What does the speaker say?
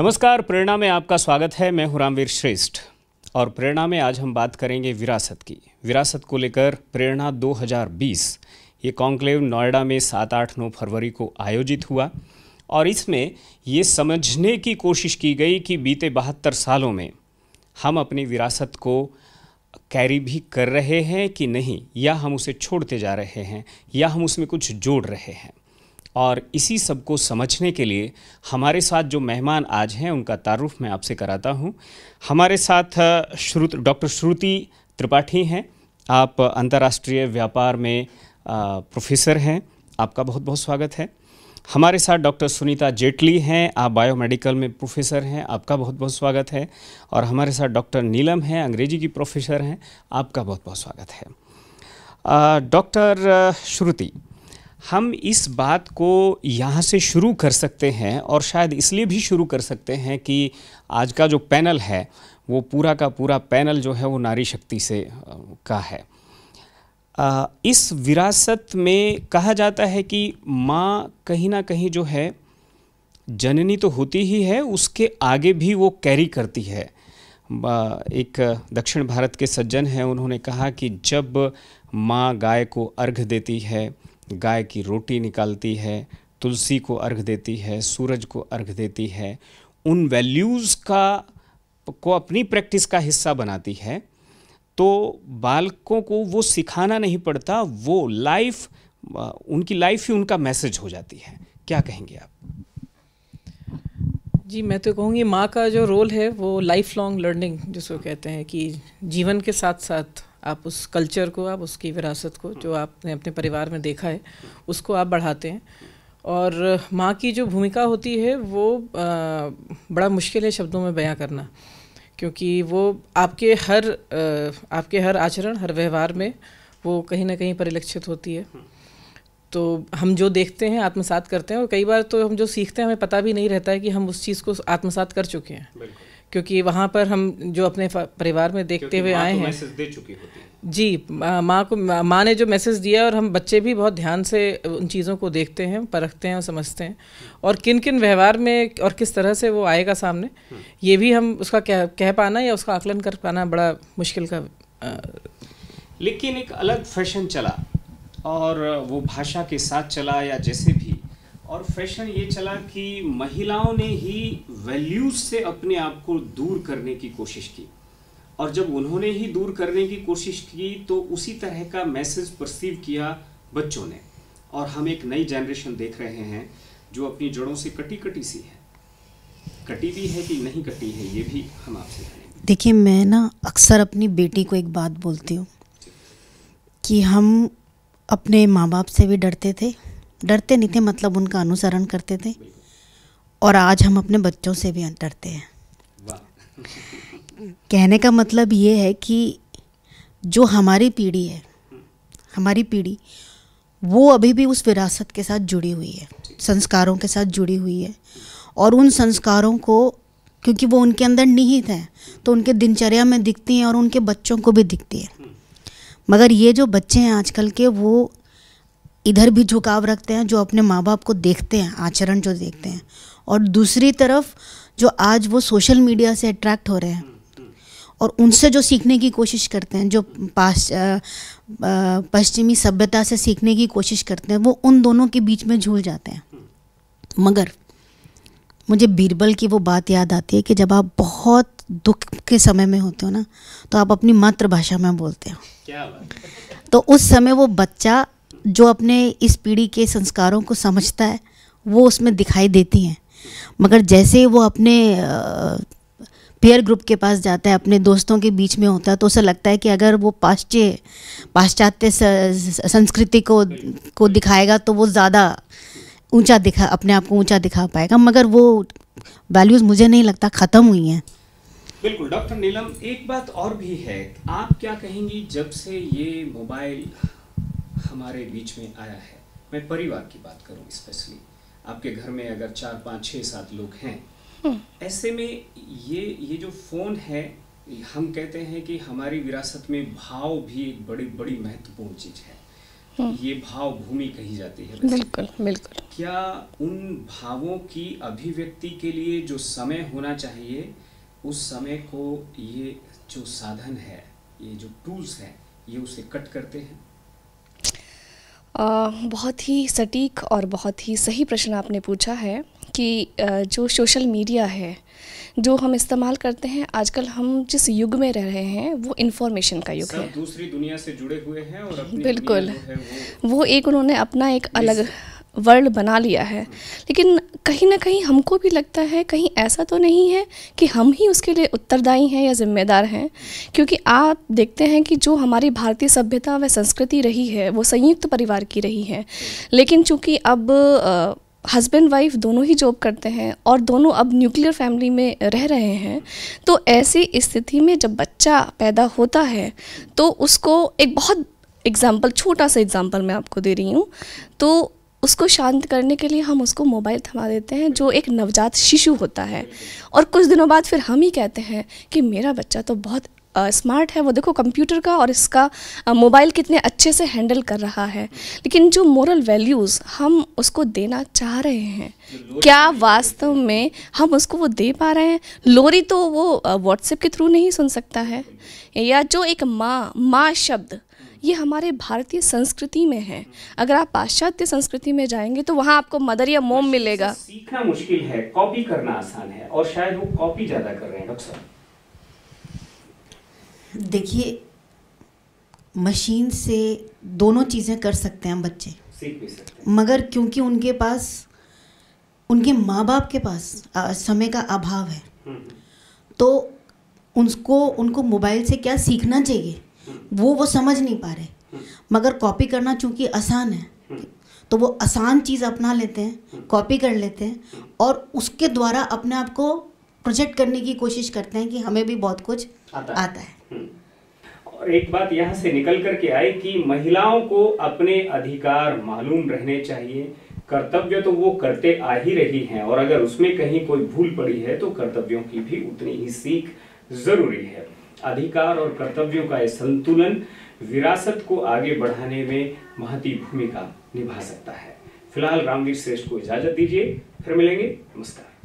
नमस्कार प्रेरणा में आपका स्वागत है मैं हुरामवीर रामवीर श्रेष्ठ और प्रेरणा में आज हम बात करेंगे विरासत की विरासत को लेकर प्रेरणा 2020 ये कॉन्क्लेव नोएडा में सात आठ नौ फरवरी को आयोजित हुआ और इसमें ये समझने की कोशिश की गई कि बीते बहत्तर सालों में हम अपनी विरासत को कैरी भी कर रहे हैं कि नहीं या हम उसे छोड़ते जा रहे हैं या हम उसमें कुछ जोड़ रहे हैं और इसी सब को समझने के लिए हमारे साथ जो मेहमान आज हैं उनका तारुफ मैं आपसे कराता हूं हमारे साथ श्रुत डॉक्टर श्रुति त्रिपाठी हैं आप अंतर्राष्ट्रीय व्यापार में प्रोफेसर हैं आपका बहुत बहुत स्वागत है हमारे साथ डॉक्टर सुनीता जेटली हैं आप बायोमेडिकल में प्रोफेसर हैं आपका बहुत बहुत स्वागत है और हमारे साथ डॉक्टर नीलम हैं अंग्रेजी की प्रोफेसर हैं आपका बहुत बहुत स्वागत है डॉक्टर श्रुति हम इस बात को यहाँ से शुरू कर सकते हैं और शायद इसलिए भी शुरू कर सकते हैं कि आज का जो पैनल है वो पूरा का पूरा पैनल जो है वो नारी शक्ति से का है इस विरासत में कहा जाता है कि माँ कहीं ना कहीं जो है जननी तो होती ही है उसके आगे भी वो कैरी करती है एक दक्षिण भारत के सज्जन हैं उन्होंने कहा कि जब माँ गाय को अर्घ देती है गाय की रोटी निकालती है तुलसी को अर्घ देती है सूरज को अर्घ देती है उन वैल्यूज़ का को अपनी प्रैक्टिस का हिस्सा बनाती है तो बालकों को वो सिखाना नहीं पड़ता वो लाइफ उनकी लाइफ ही उनका मैसेज हो जाती है क्या कहेंगे आप जी मैं तो कहूँगी माँ का जो रोल है वो लाइफ लॉन्ग लर्निंग जिसको कहते हैं कि जीवन के साथ साथ आप उस कल्चर को आप उसकी विरासत को जो आपने अपने परिवार में देखा है उसको आप बढ़ाते हैं और माँ की जो भूमिका होती है वो आ, बड़ा मुश्किल है शब्दों में बयां करना क्योंकि वो आपके हर आ, आपके हर आचरण हर व्यवहार में वो कहीं ना कहीं परिलक्षित होती है तो हम जो देखते हैं आत्मसात करते हैं और कई बार तो हम जो सीखते हैं हमें पता भी नहीं रहता है कि हम उस चीज़ को आत्मसात कर चुके हैं क्योंकि वहाँ पर हम जो अपने परिवार में देखते हुए आए तो हैं जी माँ को माँ ने जो मैसेज दिया और हम बच्चे भी बहुत ध्यान से उन चीज़ों को देखते हैं परखते हैं और समझते हैं और किन किन व्यवहार में और किस तरह से वो आएगा सामने ये भी हम उसका कह कह पाना या उसका आकलन कर पाना बड़ा मुश्किल का आ, लेकिन एक अलग फैशन चला और वो भाषा के साथ चला या जैसे भी और फैशन ये चला कि महिलाओं ने ही वैल्यूज से अपने आप को दूर करने की कोशिश की और जब उन्होंने ही दूर करने की कोशिश की तो उसी तरह का मैसेज परसीव किया बच्चों ने और हम एक नई जनरेशन देख रहे हैं जो अपनी जड़ों से कटी कटी सी है कटी भी है कि नहीं कटी है ये भी हम आपसे देखिए मैं ना अक्सर अपनी बेटी को एक बात बोलती हूँ कि हम अपने माँ बाप से भी डरते थे डरते नहीं थे मतलब उनका अनुसरण करते थे और आज हम अपने बच्चों से भी डरते हैं कहने का मतलब ये है कि जो हमारी पीढ़ी है हमारी पीढ़ी वो अभी भी उस विरासत के साथ जुड़ी हुई है संस्कारों के साथ जुड़ी हुई है और उन संस्कारों को क्योंकि वो उनके अंदर निहित हैं तो उनके दिनचर्या में दिखती हैं और उनके बच्चों को भी दिखती है मगर ये जो बच्चे हैं आजकल के वो इधर भी झुकाव रखते हैं जो अपने माँ बाप को देखते हैं आचरण जो देखते हैं और दूसरी तरफ जो आज वो सोशल मीडिया से अट्रैक्ट हो रहे हैं और उनसे जो सीखने की कोशिश करते हैं जो पास पश्चिमी सभ्यता से सीखने की कोशिश करते हैं वो उन दोनों के बीच में झूल जाते हैं मगर मुझे बीरबल की वो बात याद आती है कि जब आप बहुत दुख के समय में होते हो ना तो आप अपनी मातृभाषा में बोलते हो तो उस समय वो बच्चा जो अपने इस पीढ़ी के संस्कारों को समझता है वो उसमें दिखाई देती हैं मगर जैसे ही वो अपने पेयर ग्रुप के पास जाता है अपने दोस्तों के बीच में होता है तो उसे लगता है कि अगर वो पाश्च्य पाश्चात्य संस्कृति को को दिखाएगा तो वो ज़्यादा ऊंचा दिखा अपने आप को ऊंचा दिखा पाएगा मगर वो वैल्यूज़ मुझे नहीं लगता ख़त्म हुई हैं बिल्कुल डॉक्टर नीलम एक बात और भी है आप क्या कहेंगी जब से ये मोबाइल हमारे बीच में आया है मैं परिवार की बात करूँ स्पेशली आपके घर में अगर चार पाँच छः सात लोग हैं हम्म। ऐसे में ये ये जो फ़ोन है हम कहते हैं कि हमारी विरासत में भाव भी एक बड़ी बड़ी महत्वपूर्ण चीज़ है हम्म। ये भाव भूमि कही जाती है बिल्कुल बिल्कुल क्या उन भावों की अभिव्यक्ति के लिए जो समय होना चाहिए उस समय को ये जो साधन है ये जो टूल्स है ये उसे कट करते हैं बहुत ही सटीक और बहुत ही सही प्रश्न आपने पूछा है कि जो सोशल मीडिया है जो हम इस्तेमाल करते हैं आजकल हम जिस युग में रह रहे हैं वो इन्फॉर्मेशन का युग है दूसरी दुनिया से जुड़े हुए हैं और बिल्कुल है वो, वो एक उन्होंने अपना एक अलग वर्ल्ड बना लिया है लेकिन कहीं ना कहीं हमको भी लगता है कहीं ऐसा तो नहीं है कि हम ही उसके लिए उत्तरदायी हैं या जिम्मेदार हैं क्योंकि आप देखते हैं कि जो हमारी भारतीय सभ्यता व संस्कृति रही है वो संयुक्त परिवार की रही है लेकिन चूँकि अब हस्बैंड वाइफ दोनों ही जॉब करते हैं और दोनों अब न्यूक्लियर फैमिली में रह रहे हैं तो ऐसी स्थिति में जब बच्चा पैदा होता है तो उसको एक बहुत एग्ज़ाम्पल छोटा सा एग्ज़ाम्पल मैं आपको दे रही हूँ तो उसको शांत करने के लिए हम उसको मोबाइल थमा देते हैं जो एक नवजात शिशु होता है और कुछ दिनों बाद फिर हम ही कहते हैं कि मेरा बच्चा तो बहुत स्मार्ट है वो देखो कंप्यूटर का और इसका मोबाइल कितने अच्छे से हैंडल कर रहा है लेकिन जो मोरल वैल्यूज़ हम उसको देना चाह रहे हैं क्या वास्तव में हम उसको वो दे पा रहे हैं लोरी तो वो व्हाट्सएप के थ्रू नहीं सुन सकता है या जो एक माँ माँ शब्द ये हमारे भारतीय संस्कृति में है अगर आप पाश्चात्य संस्कृति में जाएंगे तो वहाँ आपको मदर या मोम मिलेगा सीखना मुश्किल है कॉपी करना आसान है और शायद वो कॉपी ज़्यादा कर रहे हैं डॉक्टर देखिए मशीन से दोनों चीज़ें कर सकते हैं बच्चे सीख भी सकते हैं मगर क्योंकि उनके पास उनके माँ बाप के पास आ, समय का अभाव है हम्म, हम्म। तो उनको उनको मोबाइल से क्या सीखना चाहिए वो वो समझ नहीं पा रहे मगर कॉपी करना चूंकि आसान है तो वो आसान चीज़ अपना लेते हैं कॉपी कर लेते हैं और उसके द्वारा अपने आप को प्रोजेक्ट करने की कोशिश करते हैं कि हमें भी बहुत कुछ आता, आता है हम्म। और एक बात यहाँ से निकल करके आई कि महिलाओं को अपने अधिकार मालूम रहने चाहिए कर्तव्य तो वो करते आ ही रही हैं और अगर उसमें कहीं कोई भूल पड़ी है तो कर्तव्यों की भी उतनी ही सीख जरूरी है अधिकार और कर्तव्यों का संतुलन विरासत को आगे बढ़ाने में महती भूमिका निभा सकता है फिलहाल रामवीर श्रेष्ठ को इजाजत दीजिए फिर मिलेंगे नमस्कार